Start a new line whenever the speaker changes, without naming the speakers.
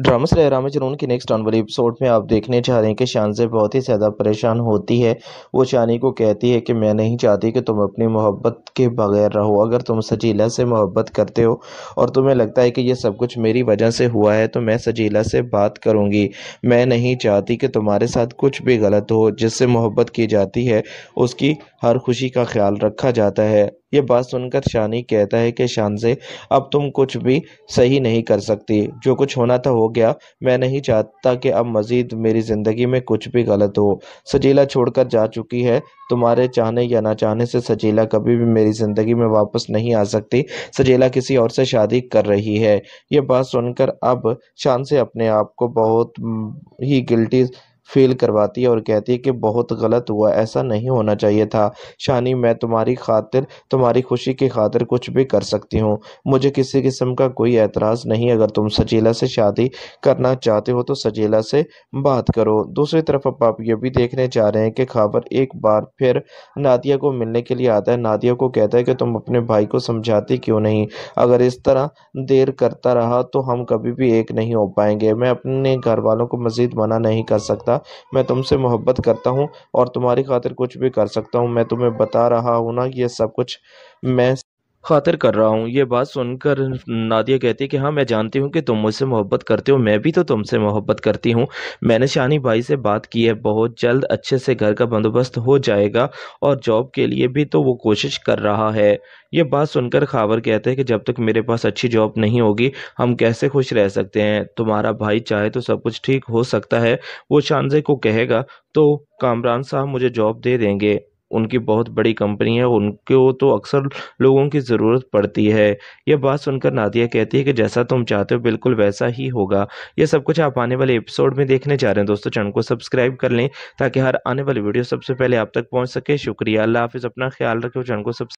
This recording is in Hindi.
ड्रामा से रामा चरून की नेक्स्ट आने वाली एपिसोड में आप देखने जा रहे हैं कि शानजे बहुत ही ज़्यादा परेशान होती है वो शानी को कहती है कि मैं नहीं चाहती कि तुम अपनी मोहब्बत के बगैर रहो अगर तुम सजीला से मोहब्बत करते हो और तुम्हें लगता है कि ये सब कुछ मेरी वजह से हुआ है तो मैं सजीला से बात करूँगी मैं नहीं चाहती कि तुम्हारे साथ कुछ भी गलत हो जिससे मोहब्बत की जाती है उसकी हर खुशी का ख्याल रखा जाता है ये बात सुनकर शानी कहता है कि शान से अब तुम कुछ भी सही नहीं कर सकती जो कुछ होना था हो गया मैं नहीं चाहता कि अब मज़ीद मेरी ज़िंदगी में कुछ भी गलत हो सजीला छोड़कर जा चुकी है तुम्हारे चाहने या ना चाहने से सजीला कभी भी मेरी ज़िंदगी में वापस नहीं आ सकती सजीला किसी और से शादी कर रही है ये बात सुनकर अब शान से अपने आप को बहुत ही गिल्टी फ़ील करवाती है और कहती है कि बहुत गलत हुआ ऐसा नहीं होना चाहिए था शानी मैं तुम्हारी खातिर तुम्हारी खुशी की खातिर कुछ भी कर सकती हूँ मुझे किसी किस्म का कोई एतराज़ नहीं अगर तुम सजीला से शादी करना चाहते हो तो सजीला से बात करो दूसरी तरफ अब आप ये भी देखने जा रहे हैं कि खबर एक बार फिर नादिया को मिलने के लिए आता है नादिया को कहता है कि तुम अपने भाई को समझाती क्यों नहीं अगर इस तरह देर करता रहा तो हम कभी भी एक नहीं हो पाएंगे मैं अपने घर वालों को मज़ीद मना नहीं कर सकता मैं तुमसे मोहब्बत करता हूँ और तुम्हारी खातिर कुछ भी कर सकता हूँ मैं तुम्हें बता रहा हूँ ना ये सब कुछ मैं खातिर कर रहा हूँ ये बात सुनकर नादिया कहती है कि हाँ मैं जानती हूँ कि तुम मुझसे मोहब्बत करते हो मैं भी तो तुमसे मोहब्बत करती हूँ मैंने शानी भाई से बात की है बहुत जल्द अच्छे से घर का बंदोबस्त हो जाएगा और जॉब के लिए भी तो वो कोशिश कर रहा है ये बात सुनकर खावर कहते हैं कि जब तक मेरे पास अच्छी जॉब नहीं होगी हम कैसे खुश रह सकते हैं तुम्हारा भाई चाहे तो सब कुछ ठीक हो सकता है वो शानजे को कहेगा तो कामरान साहब मुझे जॉब दे देंगे उनकी बहुत बड़ी कंपनी है उनको तो अक्सर लोगों की ज़रूरत पड़ती है यह बात सुनकर नादिया कहती है कि जैसा तुम चाहते हो बिल्कुल वैसा ही होगा यह सब कुछ आप आने वाले एपिसोड में देखने जा रहे हैं दोस्तों चैनल को सब्सक्राइब कर लें ताकि हर आने वाली वीडियो सबसे पहले आप तक पहुँच सके शुक्रिया अल्लाह हाफिज़ अपना ख्याल रखें चैनल को सब्सक्राइब